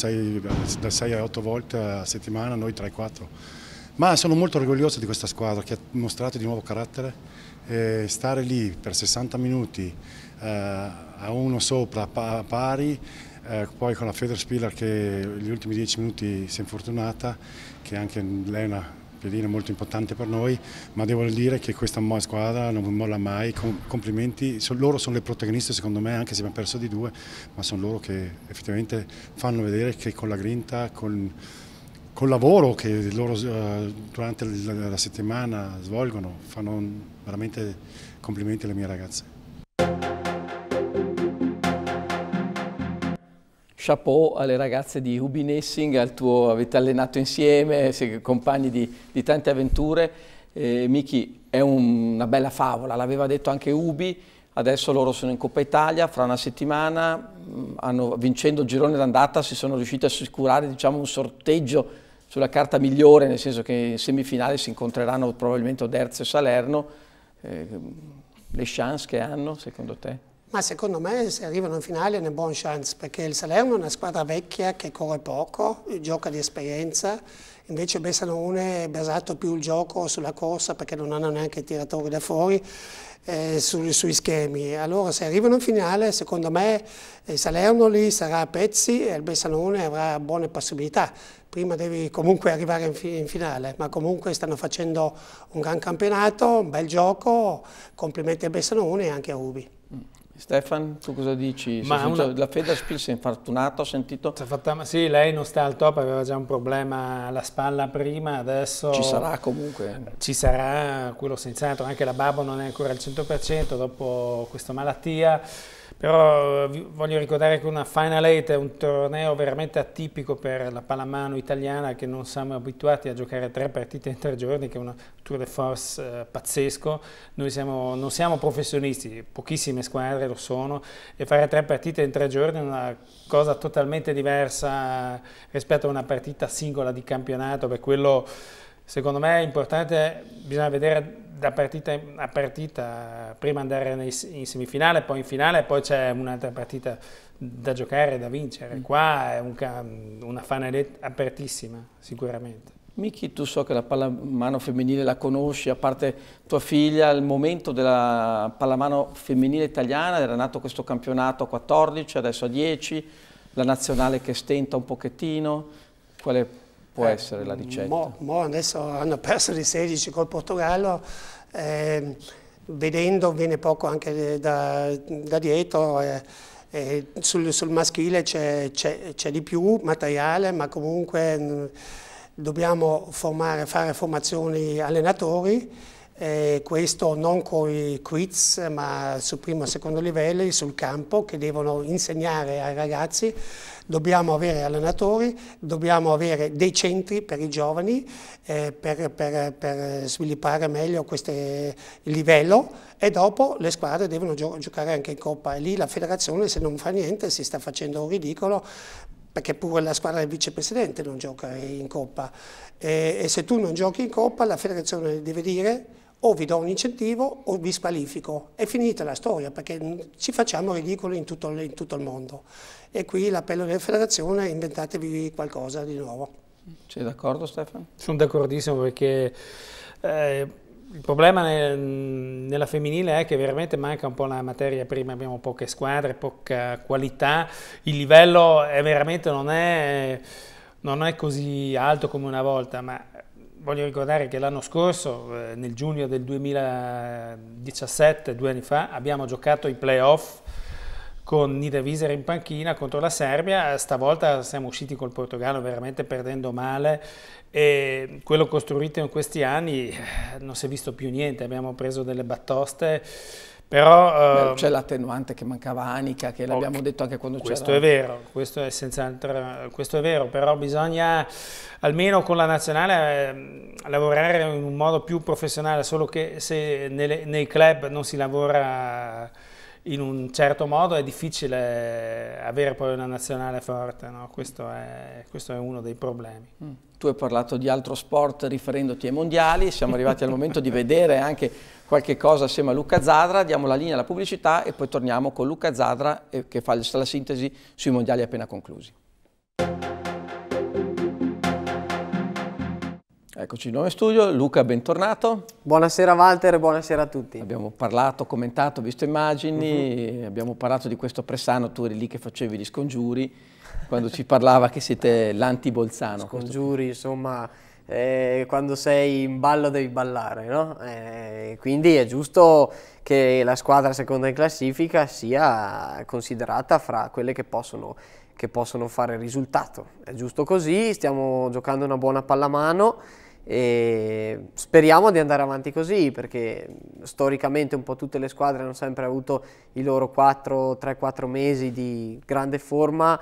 da 6 a 8 volte a settimana, noi 3 4. Ma sono molto orgoglioso di questa squadra che ha mostrato di nuovo carattere. Eh, stare lì per 60 minuti eh, a uno sopra pari, eh, poi con la Federspiller che gli ultimi dieci minuti si è infortunata, che anche lei è una piedina molto importante per noi, ma devo dire che questa squadra non molla mai, complimenti, loro sono le protagoniste secondo me, anche se abbiamo perso di due, ma sono loro che effettivamente fanno vedere che con la grinta, con col lavoro che loro uh, durante la settimana svolgono, fanno veramente complimenti alle mie ragazze. chapeau alle ragazze di Ubi Nessing, al tuo, avete allenato insieme, siete compagni di, di tante avventure. Eh, Miki, è un, una bella favola, l'aveva detto anche Ubi, adesso loro sono in Coppa Italia, fra una settimana, mm, hanno, vincendo il girone d'andata, si sono riusciti a assicurare diciamo, un sorteggio sulla carta migliore, nel senso che in semifinale si incontreranno probabilmente Oderzo e Salerno. Eh, le chance che hanno, secondo te? ma secondo me se arrivano in finale è una buona chance, perché il Salerno è una squadra vecchia che corre poco, gioca di esperienza, invece Bessanone è basato più il gioco sulla corsa perché non hanno neanche i tiratori da fuori, eh, su, sui schemi. Allora se arrivano in finale secondo me il Salerno lì sarà a pezzi e il Bessanone avrà buone possibilità. Prima devi comunque arrivare in, fi in finale, ma comunque stanno facendo un gran campionato, un bel gioco, complimenti a Bessanone e anche a Ubi. Mm. Stefan, tu cosa dici? Ma una... La Federspiel si è infortunata, ho sentito... Fatta... Sì, lei non sta al top, aveva già un problema alla spalla prima, adesso... Ci sarà comunque. Ci sarà, quello senz'altro, anche la Babbo non è ancora al 100% dopo questa malattia però eh, voglio ricordare che una Final Eight è un torneo veramente atipico per la pallamano italiana che non siamo abituati a giocare tre partite in tre giorni che è un tour de force eh, pazzesco noi siamo, non siamo professionisti pochissime squadre lo sono e fare tre partite in tre giorni è una cosa totalmente diversa rispetto a una partita singola di campionato per quello secondo me è importante bisogna vedere da partita a partita, prima andare nei, in semifinale, poi in finale, poi c'è un'altra partita da giocare, da vincere. Mm. Qua è un, una fanaletta apertissima, sicuramente. Miki, tu so che la pallamano femminile la conosci, a parte tua figlia, al momento della pallamano femminile italiana era nato questo campionato a 14, adesso a 10, la nazionale che stenta un pochettino, qual è può eh, essere la ricetta? Mo, mo adesso hanno perso di 16 col Portogallo, eh, vedendo viene poco anche da, da dietro. Eh, eh, sul, sul, maschile c'è di più materiale, ma comunque mm, dobbiamo formare, fare formazioni allenatori eh, questo non con i quiz ma su primo e secondo livello sul campo che devono insegnare ai ragazzi dobbiamo avere allenatori, dobbiamo avere dei centri per i giovani eh, per, per, per, sviluppare meglio questo livello e dopo le squadre devono gio giocare anche in Coppa e lì la federazione se non fa niente si sta facendo un ridicolo perché pure la squadra del vicepresidente non gioca in Coppa e, eh, e se tu non giochi in Coppa la federazione deve dire o vi do un incentivo o vi squalifico. È finita la storia perché ci facciamo ridicoli in tutto, in tutto il mondo. E qui l'appello della federazione è inventatevi qualcosa di nuovo. Sei d'accordo Stefano? Sono d'accordissimo perché... Eh, il problema nel, nella femminile è che veramente manca un po' la materia prima, abbiamo poche squadre, poca qualità, il livello è veramente non è, non è così alto come una volta, ma voglio ricordare che l'anno scorso, eh, nel giugno del 2017, due anni fa, abbiamo giocato i playoff con Nida Niederwieser in panchina contro la Serbia, stavolta siamo usciti col Portogallo veramente perdendo male e quello costruito in questi anni eh, non si è visto più niente, abbiamo preso delle battoste però, uh, c'è l'attenuante che mancava Anica, che l'abbiamo okay. detto anche quando c'era. Questo è vero, questo è, questo è vero, però bisogna almeno con la nazionale eh, lavorare in un modo più professionale, solo che se nelle, nei club non si lavora in un certo modo è difficile avere poi una nazionale forte, no? questo, è, questo, è, uno dei problemi. Mm tu hai parlato di altro sport riferendoti ai mondiali, siamo arrivati al momento di vedere anche qualche cosa assieme a Luca Zadra, diamo la linea alla pubblicità e poi torniamo con Luca Zadra eh, che fa la sintesi sui mondiali appena conclusi. Eccoci di nuovo in studio, Luca bentornato. Buonasera Walter e buonasera a tutti. Abbiamo parlato, commentato, visto immagini, uh mhm. -huh. abbiamo parlato di questo Pressano, tu eri lì che facevi gli scongiuri quando ci parlava che siete l'anti-Bolzano. Scongiuri, insomma, eh, quando sei in ballo devi ballare, no? Eh, quindi è giusto che la squadra seconda in classifica sia considerata fra quelle che possono, che possono fare risultato. È giusto così, stiamo giocando una buona pallamano e speriamo di andare avanti così perché storicamente un po' tutte le squadre hanno sempre avuto i loro 3-4 mesi di grande forma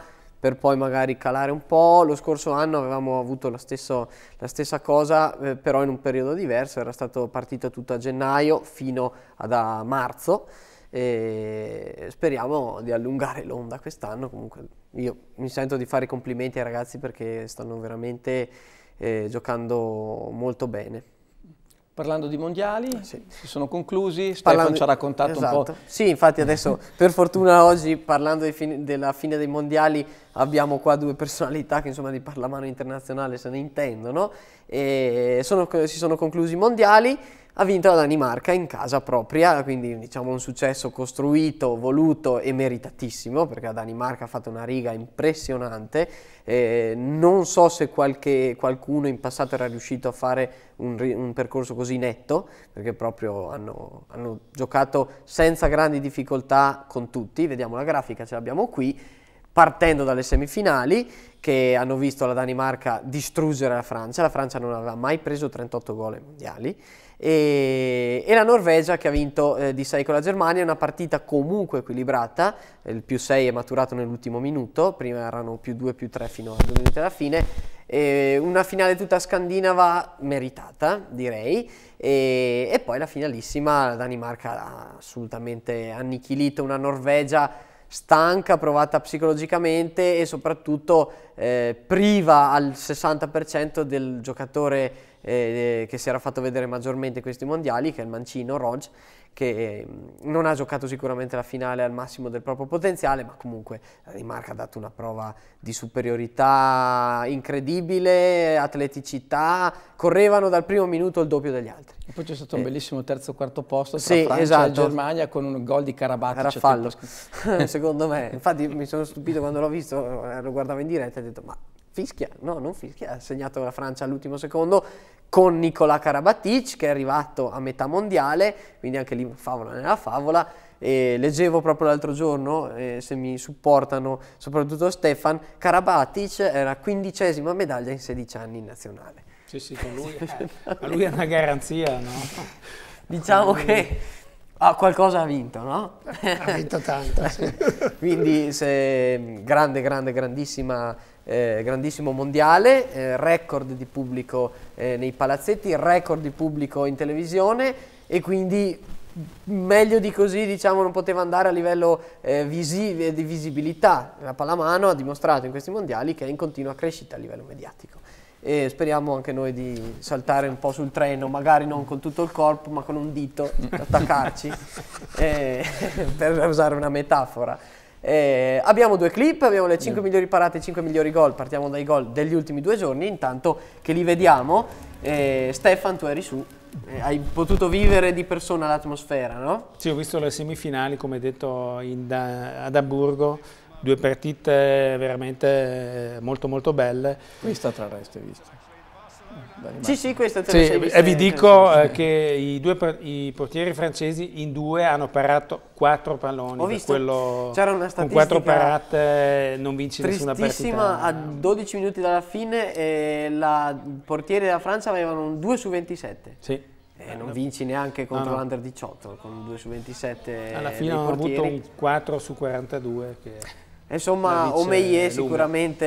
per poi magari calare un po'. Lo scorso anno avevamo avuto stesso, la, stessa cosa, eh, però in un periodo diverso, era stato partito tutto a gennaio fino ad a marzo e speriamo di allungare l'onda quest'anno. Comunque io mi sento di fare i complimenti ai ragazzi perché stanno veramente eh, giocando molto bene. Parlando di mondiali, ah, sì. si sono conclusi, Parlando... Stefano ci ha raccontato esatto. un po'. Esatto. Sì, infatti adesso per fortuna oggi parlando fine, della fine dei mondiali abbiamo qua due personalità che insomma di parlamano internazionale se ne intendono e sono, si sono conclusi i mondiali ha vinto la Danimarca in casa propria, quindi diciamo un successo costruito, voluto e meritatissimo, perché la Danimarca ha fatto una riga impressionante, eh, non so se qualche, qualcuno in passato era riuscito a fare un, un percorso così netto, perché proprio hanno, hanno giocato senza grandi difficoltà con tutti, vediamo la grafica, ce l'abbiamo qui, partendo dalle semifinali che hanno visto la Danimarca distruggere la Francia, la Francia non aveva mai preso 38 gol ai mondiali, e, e la Norvegia che ha vinto eh, di 6 con la Germania, una partita comunque equilibrata, il più 6 è maturato nell'ultimo minuto, prima erano più 2 più 3 fino a 2 minuti alla fine, e una finale tutta scandinava meritata direi e, e poi la finalissima la Danimarca ha assolutamente annichilito una Norvegia stanca, provata psicologicamente e soprattutto eh, priva al 60% del giocatore eh, eh, che si era fatto vedere maggiormente questi mondiali, che è il mancino Rog, che eh, non ha giocato sicuramente la finale al massimo del proprio potenziale, ma comunque la Danimarca ha dato una prova di superiorità incredibile, atleticità, correvano dal primo minuto il doppio degli altri. E poi c'è stato eh. un bellissimo terzo quarto posto tra sì, Francia esatto. e Germania con un gol di Karabatic. Era cioè fallo, *laughs* secondo me. Infatti mi sono stupito quando l'ho visto, eh, lo guardavo in diretta e ho detto ma fischia, no non fischia, ha segnato la Francia all'ultimo secondo con Nicola Karabatic che è arrivato a metà mondiale, quindi anche lì favola nella favola. E leggevo proprio l'altro giorno, eh, se mi supportano soprattutto Stefan, Karabatic era quindicesima medaglia in 16 anni in nazionale. Sì, sì, con lui, eh, *laughs* lui è una garanzia, no? *laughs* diciamo lui... che ah, qualcosa ha vinto, no? Ha vinto tanto, sì. *laughs* Quindi se, grande, grande, grandissima eh, grandissimo mondiale, eh, record di pubblico eh, nei palazzetti, record di pubblico in televisione e quindi meglio di così diciamo non poteva andare a livello eh, visi di visibilità. La Palamano ha dimostrato in questi mondiali che è in continua crescita a livello mediatico. E speriamo anche noi di saltare un po' sul treno, magari non con tutto il corpo, ma con un dito, attaccarci, *laughs* eh, *laughs* per usare una metafora. Eh, abbiamo due clip, abbiamo le 5 migliori parate e 5 migliori gol, partiamo dai gol degli ultimi due giorni, intanto che li vediamo. Eh, Stefan, tu eri su, eh, hai potuto vivere di persona l'atmosfera, no? Sì, ho visto le semifinali, come detto, da, ad Amburgo, due partite veramente eh, molto molto belle. Questa tra l'altro hai visto. Sì, sì, questo te lo sì, E eh, vi eh, dico eh, che i due i portieri francesi in due hanno parato quattro palloni. Ho visto, c'era una statistica con quattro parate eh, non vinci nessuna partita. a 12 minuti dalla fine eh, la, i della Francia avevano un 2 su 27. Sì. E non vinci neanche contro no, no. l'Under 18 con 2 su 27. Alla fine hanno avuto un 4 su 42. Che... Insomma, Omeie sicuramente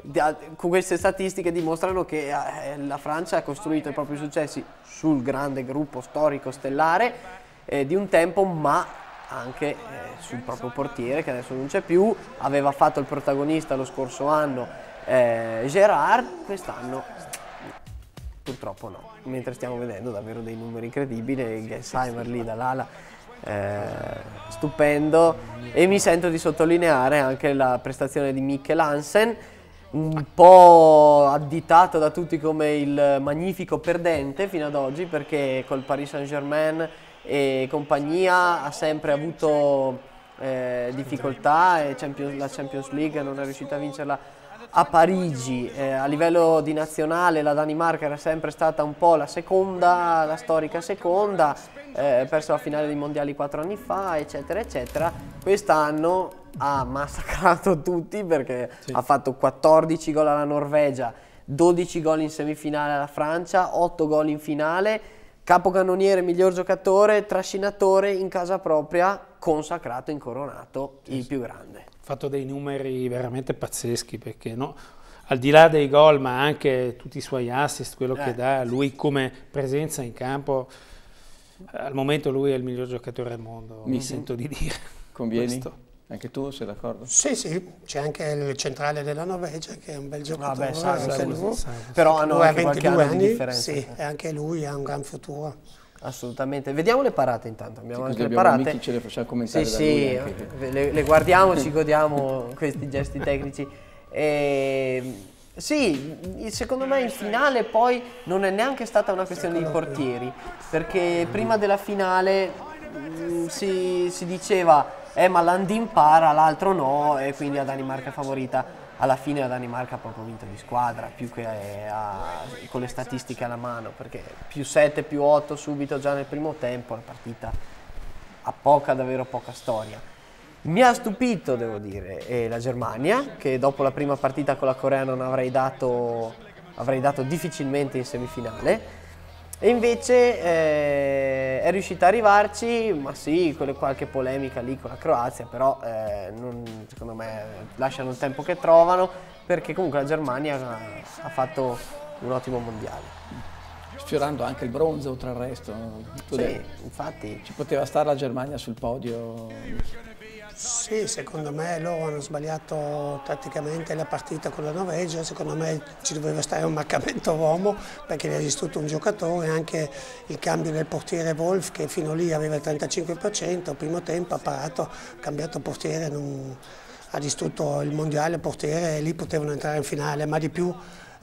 eh, con queste statistiche dimostrano che eh, la Francia ha costruito i propri successi sul grande gruppo storico stellare eh, di un tempo, ma anche eh, sul proprio portiere che adesso non c'è più, aveva fatto il protagonista lo scorso anno eh, Gerard, quest'anno purtroppo no, mentre stiamo vedendo davvero dei numeri incredibili, Gensheimer lì dall'ala eh, stupendo e mi sento di sottolineare anche la prestazione di Michel Hansen un po' additato da tutti come il magnifico perdente fino ad oggi perché col Paris Saint Germain e compagnia ha sempre avuto eh, difficoltà e Champions, la Champions League non è riuscita a vincerla a Parigi eh, a livello di nazionale la Danimarca era sempre stata un po' la seconda la storica seconda eh, perso la finale dei mondiali quattro anni fa, eccetera, eccetera. Quest'anno ha massacrato tutti perché sì. ha fatto 14 gol alla Norvegia, 12 gol in semifinale alla Francia, 8 gol in finale, capocannoniere, miglior giocatore, trascinatore in casa propria, consacrato, incoronato sì. il più grande. Fatto dei numeri veramente pazzeschi perché no? al di là dei gol ma anche tutti i suoi assist, quello eh. che dà, lui come presenza in campo eh, al momento lui è il miglior giocatore al mondo, mi mhm. sento di dire. Convieni? Questo. Anche tu sei d'accordo? Sì, sì, c'è anche il centrale della Norvegia che è un bel giocatore, Vabbè, salve, anche lui. Però hanno lui anche 22 anni, di differenza. Sì, e anche lui ha un gran futuro. Assolutamente, vediamo le parate intanto, abbiamo anche abbiamo le parate. Amici, ce le facciamo commentare sì, sì, le, le, guardiamo, ci *laughs* godiamo questi gesti tecnici. E sì, secondo me in finale poi non è neanche stata una questione di portieri, perché prima della finale mh, mm, si, si, diceva eh ma Landin para, l'altro no, e quindi la Danimarca favorita. Alla fine la Danimarca ha proprio vinto di squadra, più che eh, a, con le statistiche alla mano, perché più 7, più 8 subito già nel primo tempo, la partita ha poca, davvero poca storia. Mi ha stupito, devo dire, eh, la Germania, che dopo la prima partita con la Corea non avrei dato, avrei dato difficilmente in semifinale. E invece eh, è riuscita a arrivarci, ma sì, quelle, qualche polemica lì con la Croazia, però eh, non, secondo me lasciano il tempo che trovano, perché comunque la Germania ha, ha fatto un ottimo mondiale sfiorando anche il bronzo oltre al resto. sì, infatti. Ci poteva stare la Germania sul podio sì, secondo me loro hanno sbagliato tatticamente la partita con la Norvegia, secondo me ci doveva stare un marcamento uomo perché ne è esistito un giocatore, anche il cambio del portiere Wolf che fino lì aveva il 35%, primo tempo ha parato, ha cambiato portiere, non... ha distrutto il mondiale portiere e lì potevano entrare in finale, ma di più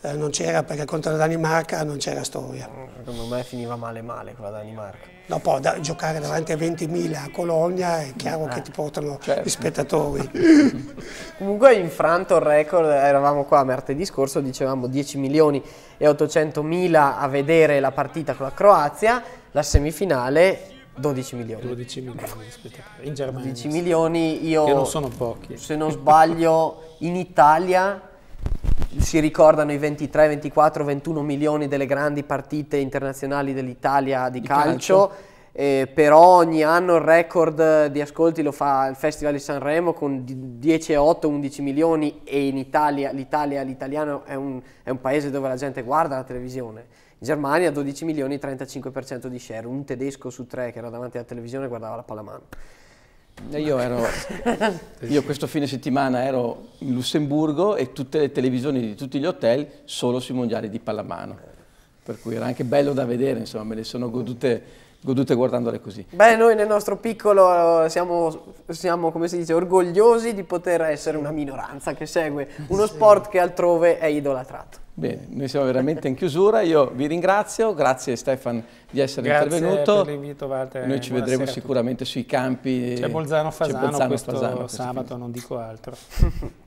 eh, non c'era perché contro la Danimarca non c'era storia. Secondo me finiva male male con la Danimarca. Dopo da, giocare davanti a 20.000 a Colonia è chiaro eh, che ti portano certo. gli spettatori. *laughs* Comunque infranto il record, eravamo qua martedì scorso, dicevamo 10 milioni e 800 mila a vedere la partita con la Croazia, la semifinale 12 milioni. 12 milioni, spettatori. In Germania. 12 milioni, io... Che non sono pochi. Se non sbaglio, in Italia si ricordano i 23, 24, 21 milioni delle grandi partite internazionali dell'Italia di, di calcio, calcio. Eh, però ogni anno il record di ascolti lo fa il Festival di Sanremo con 10, 8, 11 milioni e in Italia, l'Italia, l'italiano è un, è un paese dove la gente guarda la televisione. In Germania 12 milioni, 35% di share, un tedesco su tre che era davanti alla televisione guardava la pallamano. Io, ero, *laughs* io questo fine settimana ero in Lussemburgo e tutte le televisioni di tutti gli hotel solo sui mondiali di pallamano. Per cui era anche bello da vedere, insomma, me le sono godute godute guardandole così. Beh, noi nel nostro piccolo eh, siamo, siamo, come si dice, orgogliosi di poter essere una minoranza che segue uno sì. sport che altrove è idolatrato. Bene, noi siamo veramente in chiusura, io vi ringrazio, grazie Stefan di essere grazie intervenuto. Grazie per l'invito Walter. Noi ci vedremo sicuramente sui campi. C'è Bolzano-Fasano Bolzano, questo Fasano, sabato, non dico altro.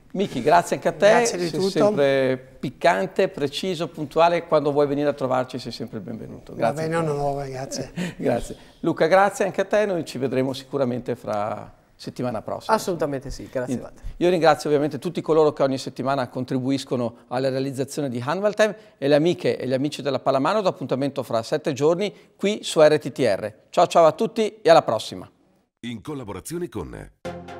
*laughs* Michi, grazie anche a te, grazie di sei tutto. sempre piccante, preciso, puntuale, quando vuoi venire a trovarci sei sempre il benvenuto. Grazie. Va bene, no, no, grazie. *laughs* grazie. Luca, grazie anche a te, noi ci vedremo sicuramente fra settimana prossima. Assolutamente sì, grazie. Io, io ringrazio ovviamente tutti coloro che ogni settimana contribuiscono alla realizzazione di Hanwell Time e le amiche e gli amici della Palamano d'appuntamento fra sette giorni qui su RTTR. Ciao ciao a tutti e alla prossima. In collaborazione con